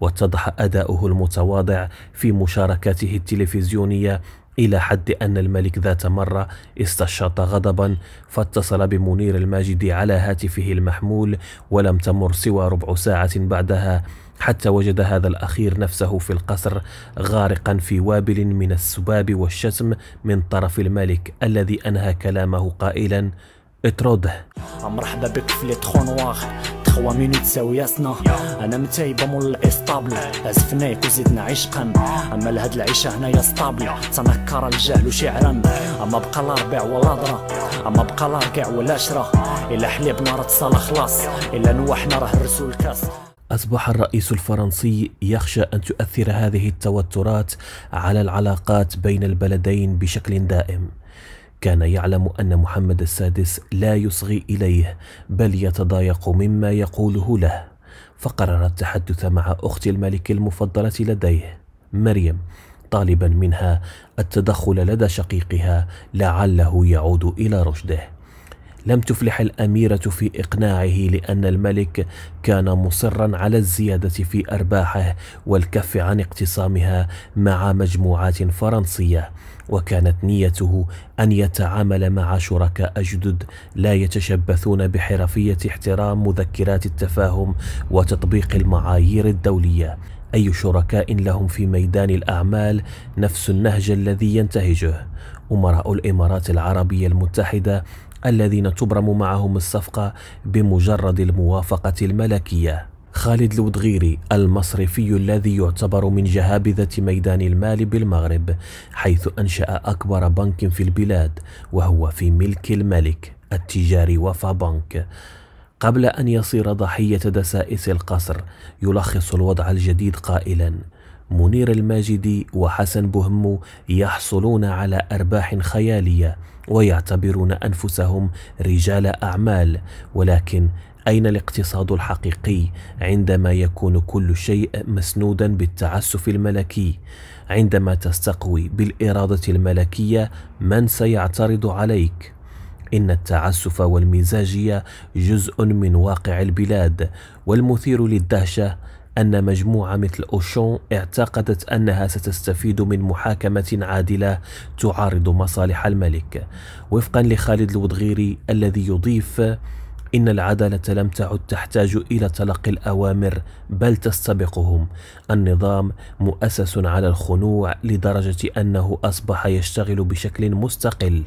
واتضح أداؤه المتواضع في مشاركاته التلفزيونية إلى حد أن الملك ذات مرة استشاط غضبا فاتصل بمنير الماجدي على هاتفه المحمول ولم تمر سوى ربع ساعة بعدها حتى وجد هذا الأخير نفسه في القصر غارقا في وابل من السباب والشتم من طرف الملك الذي أنهى كلامه قائلا اترده مرحبا بك في لي 3 مينوت تساوي انا متايبه مول الاسطابل عزفناك وزدنا عشقا اما لهاد العيشه هنايا سطابل تنكر الجهل شعرا اما بقى لا ربيع ولا ضرا اما بقى لا ركع ولا شرا الا حليبنا راه تصال خلاص الا نوحنا راه هرسوا الكاس أصبح الرئيس الفرنسي يخشى أن تؤثر هذه التوترات على العلاقات بين البلدين بشكل دائم كان يعلم أن محمد السادس لا يصغي إليه بل يتضايق مما يقوله له فقرر التحدث مع أخت الملك المفضلة لديه مريم طالبا منها التدخل لدى شقيقها لعله يعود إلى رشده لم تفلح الأميرة في إقناعه لأن الملك كان مصرا على الزيادة في أرباحه والكف عن اقتصامها مع مجموعات فرنسية وكانت نيته أن يتعامل مع شركاء جدد لا يتشبثون بحرفية احترام مذكرات التفاهم وتطبيق المعايير الدولية أي شركاء لهم في ميدان الأعمال نفس النهج الذي ينتهجه أمراء الإمارات العربية المتحدة الذين تبرم معهم الصفقة بمجرد الموافقة الملكية خالد الودغيري المصرفي الذي يعتبر من جهابذة ميدان المال بالمغرب حيث أنشأ أكبر بنك في البلاد وهو في ملك الملك التجاري وفا بنك قبل أن يصير ضحية دسائس القصر يلخص الوضع الجديد قائلا منير الماجدي وحسن بهمو يحصلون على أرباح خيالية ويعتبرون أنفسهم رجال أعمال ولكن أين الاقتصاد الحقيقي عندما يكون كل شيء مسنودا بالتعسف الملكي عندما تستقوي بالإرادة الملكية من سيعترض عليك إن التعسف والمزاجية جزء من واقع البلاد والمثير للدهشة أن مجموعة مثل أوشون اعتقدت أنها ستستفيد من محاكمة عادلة تعارض مصالح الملك وفقا لخالد الودغيري الذي يضيف إن العدالة لم تعد تحتاج إلى تلقي الأوامر بل تستبقهم النظام مؤسس على الخنوع لدرجة أنه أصبح يشتغل بشكل مستقل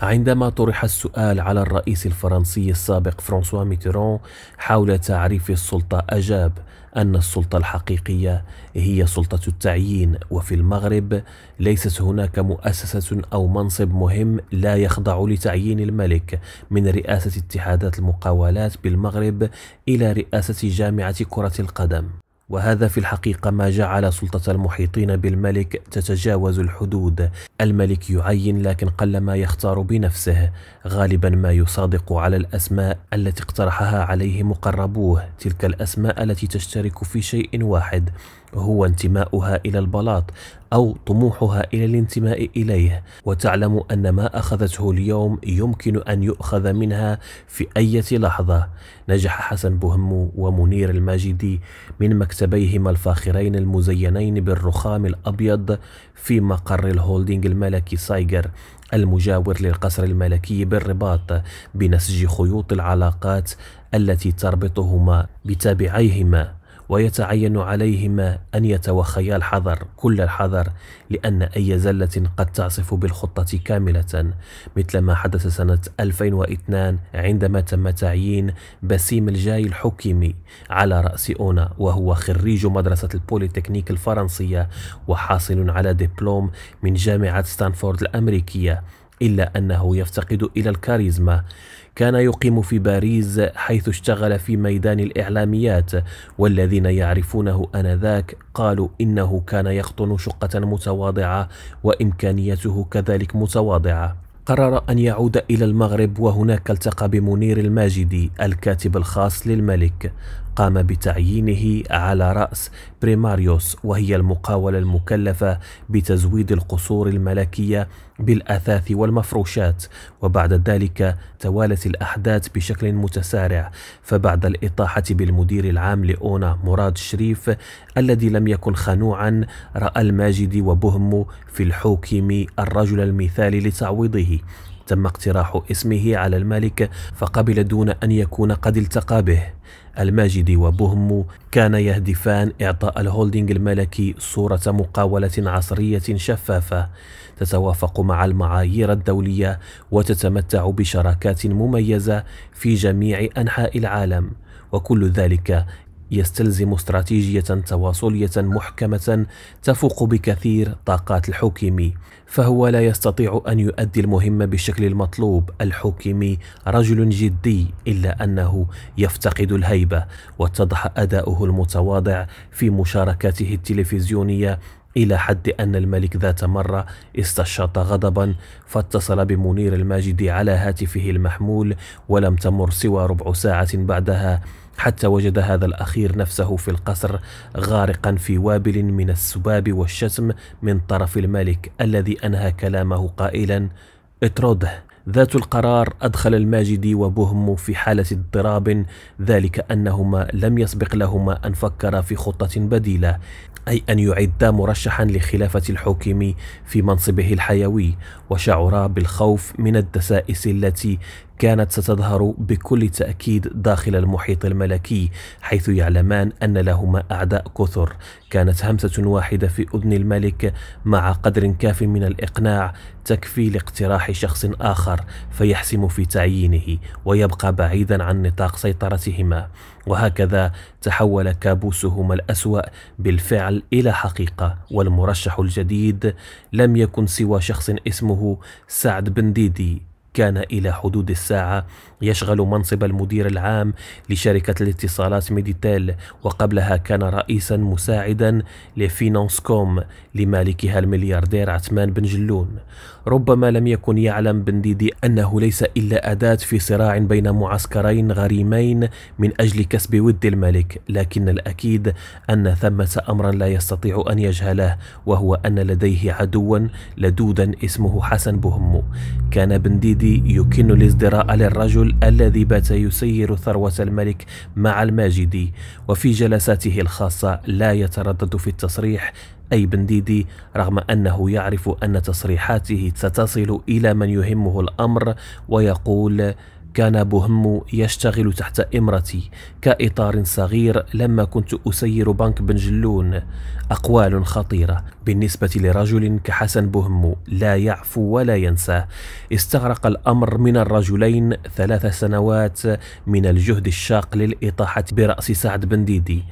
عندما طرح السؤال على الرئيس الفرنسي السابق فرانسوا ميتيرون حول تعريف السلطة أجاب أن السلطة الحقيقية هي سلطة التعيين وفي المغرب ليست هناك مؤسسة أو منصب مهم لا يخضع لتعيين الملك من رئاسة اتحادات المقاولات بالمغرب إلى رئاسة جامعة كرة القدم وهذا في الحقيقة ما جعل سلطة المحيطين بالملك تتجاوز الحدود الملك يعين لكن قلما يختار بنفسه غالبا ما يصادق على الأسماء التي اقترحها عليه مقربوه تلك الأسماء التي تشترك في شيء واحد هو انتماؤها إلى البلاط أو طموحها إلى الانتماء إليه وتعلم أن ما أخذته اليوم يمكن أن يؤخذ منها في أي لحظة نجح حسن بوهم ومنير الماجدي من مكتبيهما الفاخرين المزينين بالرخام الأبيض في مقر الهولدينج الملكي سايجر المجاور للقصر الملكي بالرباط بنسج خيوط العلاقات التي تربطهما بتابعيهما ويتعين عليهما أن يتوخيا الحذر كل الحذر لأن أي زلة قد تعصف بالخطة كاملة مثل ما حدث سنة 2002 عندما تم تعيين بسيم الجاي الحكيمي على رأس أونا وهو خريج مدرسة البوليتكنيك الفرنسية وحاصل على دبلوم من جامعة ستانفورد الأمريكية إلا أنه يفتقد إلى الكاريزما كان يقيم في باريس حيث اشتغل في ميدان الإعلاميات والذين يعرفونه آنذاك قالوا إنه كان يخطن شقة متواضعة وإمكانيته كذلك متواضعة قرر أن يعود إلى المغرب وهناك التقى بمنير الماجدي الكاتب الخاص للملك قام بتعيينه على رأس بريماريوس وهي المقاولة المكلفة بتزويد القصور الملكية بالأثاث والمفروشات وبعد ذلك توالت الأحداث بشكل متسارع فبعد الإطاحة بالمدير العام لأونا مراد شريف الذي لم يكن خنوعا رأى الماجد وبهم في الحوكم الرجل المثالي لتعويضه تم اقتراح اسمه على الملك فقبل دون أن يكون قد التقى به الماجد وبهم كان يهدفان إعطاء الهولدينغ الملكي صورة مقاولة عصرية شفافة تتوافق مع المعايير الدولية وتتمتع بشراكات مميزة في جميع أنحاء العالم وكل ذلك يستلزم استراتيجية تواصلية محكمة تفوق بكثير طاقات الحكيمي، فهو لا يستطيع أن يؤدي المهمة بالشكل المطلوب، الحكيمي رجل جدي إلا أنه يفتقد الهيبة، واتضح أداؤه المتواضع في مشاركاته التلفزيونية إلى حد أن الملك ذات مرة استشاط غضبا فاتصل بمنير الماجد على هاتفه المحمول ولم تمر سوى ربع ساعة بعدها حتى وجد هذا الأخير نفسه في القصر غارقا في وابل من السباب والشتم من طرف الملك الذي أنهى كلامه قائلا اطرده ذات القرار أدخل الماجدي وبهم في حالة اضطراب ذلك أنهما لم يسبق لهما أن فكرا في خطة بديلة أي أن يعدا مرشحا لخلافة الحكيم في منصبه الحيوي وشعرا بالخوف من الدسائس التي كانت ستظهر بكل تأكيد داخل المحيط الملكي حيث يعلمان أن لهما أعداء كثر كانت همسة واحدة في أذن الملك مع قدر كاف من الإقناع تكفي لاقتراح شخص آخر فيحسم في تعيينه ويبقى بعيدا عن نطاق سيطرتهما وهكذا تحول كابوسهما الأسوأ بالفعل إلى حقيقة والمرشح الجديد لم يكن سوى شخص اسمه سعد بن ديدي كان إلى حدود الساعة يشغل منصب المدير العام لشركة الاتصالات ميديتيل وقبلها كان رئيسا مساعدا لفينانس كوم لمالكها الملياردير عثمان بن جلون ربما لم يكن يعلم بن ديدي أنه ليس إلا أداة في صراع بين معسكرين غريمين من أجل كسب ود الملك لكن الأكيد أن ثمة أمرا لا يستطيع أن يجهله وهو أن لديه عدوا لدودا اسمه حسن بهمو كان بن ديدي الذي يكن الازدراء للرجل الذي بات يسير ثروة الملك مع الماجدي وفي جلساته الخاصة لا يتردد في التصريح أي بنديدي رغم أنه يعرف أن تصريحاته ستصل إلى من يهمه الأمر ويقول كان بوهم يشتغل تحت إمرتي كإطار صغير لما كنت أسير بنك بن جلون أقوال خطيرة بالنسبة لرجل كحسن بوهم لا يعفو ولا ينسى استغرق الأمر من الرجلين ثلاث سنوات من الجهد الشاق للإطاحة برأس سعد بن ديدي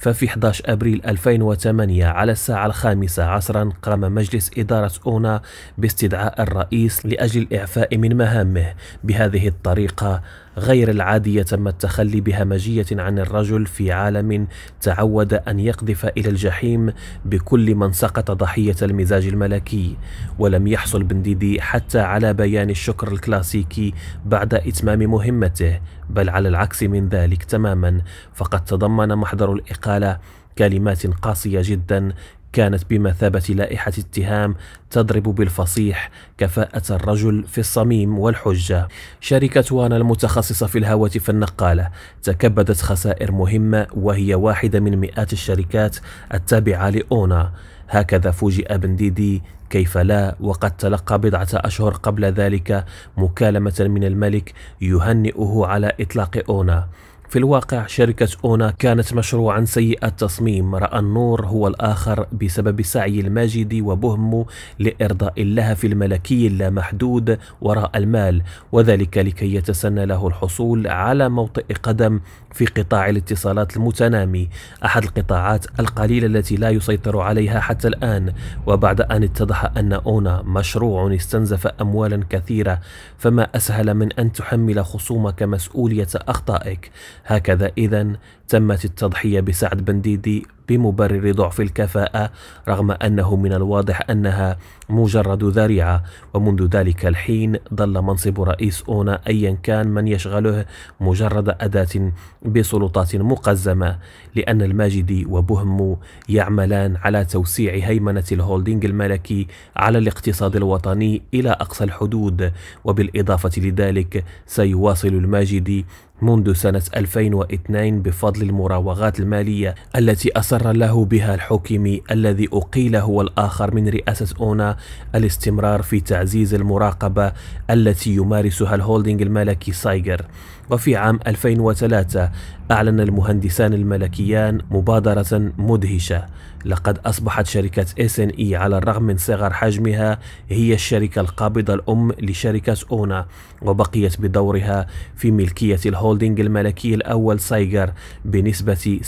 ففي 11 أبريل 2008 على الساعة الخامسة عصرا قام مجلس إدارة أونا باستدعاء الرئيس لأجل الإعفاء من مهامه بهذه الطريقة غير العادية تم التخلي بهمجية عن الرجل في عالم تعود أن يقذف إلى الجحيم بكل من سقط ضحية المزاج الملكي ولم يحصل بنديدي حتى على بيان الشكر الكلاسيكي بعد إتمام مهمته بل على العكس من ذلك تماما فقد تضمن محضر الإقالة كلمات قاسية جدا كانت بمثابة لائحة اتهام تضرب بالفصيح كفاءة الرجل في الصميم والحجة. شركة وانا المتخصصة في الهواتف النقالة تكبدت خسائر مهمة وهي واحدة من مئات الشركات التابعة لأونا. هكذا فوجئ بنديدي كيف لا وقد تلقى بضعة أشهر قبل ذلك مكالمة من الملك يهنئه على إطلاق أونا في الواقع شركة أونا كانت مشروعا سيء التصميم رأى النور هو الآخر بسبب سعي الماجد وبهمه لإرضاء اللهف الملكي اللامحدود وراء المال وذلك لكي يتسنى له الحصول على موطئ قدم في قطاع الاتصالات المتنامي أحد القطاعات القليلة التي لا يسيطر عليها حتى الآن وبعد أن اتضح أن أونا مشروع استنزف أموالا كثيرة فما أسهل من أن تحمل خصومك مسؤولية أخطائك هكذا إذا تمت التضحية بسعد بنديدي بمبرر ضعف الكفاءة رغم أنه من الواضح أنها مجرد ذريعة ومنذ ذلك الحين ظل منصب رئيس أونا أيا كان من يشغله مجرد أداة بسلطات مقزمة لأن الماجدي وبهمو يعملان على توسيع هيمنة الهولدينج الملكي على الاقتصاد الوطني إلى أقصى الحدود وبالإضافة لذلك سيواصل الماجدي منذ سنة 2002 بفضل المراوغات المالية التي أصر أقر له بها الحكم الذي أقيل هو الآخر من رئاسة أونا الاستمرار في تعزيز المراقبة التي يمارسها الهولدنج الملكي سايجر وفي عام 2003 أعلن المهندسان الملكيان مبادرة مدهشة لقد أصبحت شركة اس ان اي على الرغم من صغر حجمها هي الشركة القابضة الأم لشركة أونا وبقيت بدورها في ملكية الهولدنج الملكي الأول سايجر بنسبة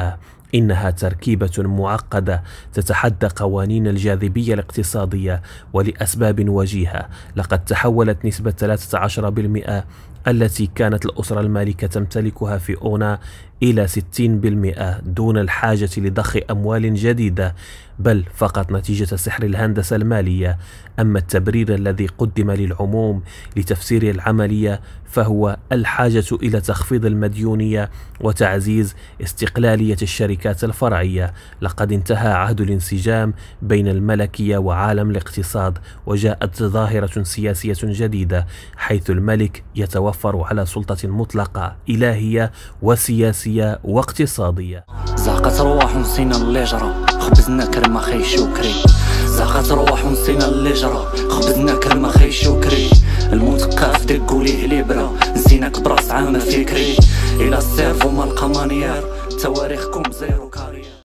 60% إنها تركيبة معقدة تتحدى قوانين الجاذبية الاقتصادية ولأسباب وجيهة لقد تحولت نسبة 13% التي كانت الأسرة المالكة تمتلكها في أونا إلى 60% دون الحاجة لضخ أموال جديدة بل فقط نتيجة سحر الهندسة المالية أما التبرير الذي قدم للعموم لتفسير العملية فهو الحاجة إلى تخفيض المديونية وتعزيز استقلالية الشركات الفرعية لقد انتهى عهد الانسجام بين الملكية وعالم الاقتصاد وجاءت ظاهرة سياسية جديدة حيث الملك يتوفر على سلطة مطلقة إلهية وسياسية سياسية واقتصادية زاقت رواح نسينا اللي جرى خبزنا كرمة خي شكري زاقت رواح نسينا اللي جرى خبزنا كرمة خي شكري الموت قاف دقوا ليه ليبرا نسيناك براس عام فكري إلى السيرفو ما لقى تواريخكم زيرو كاري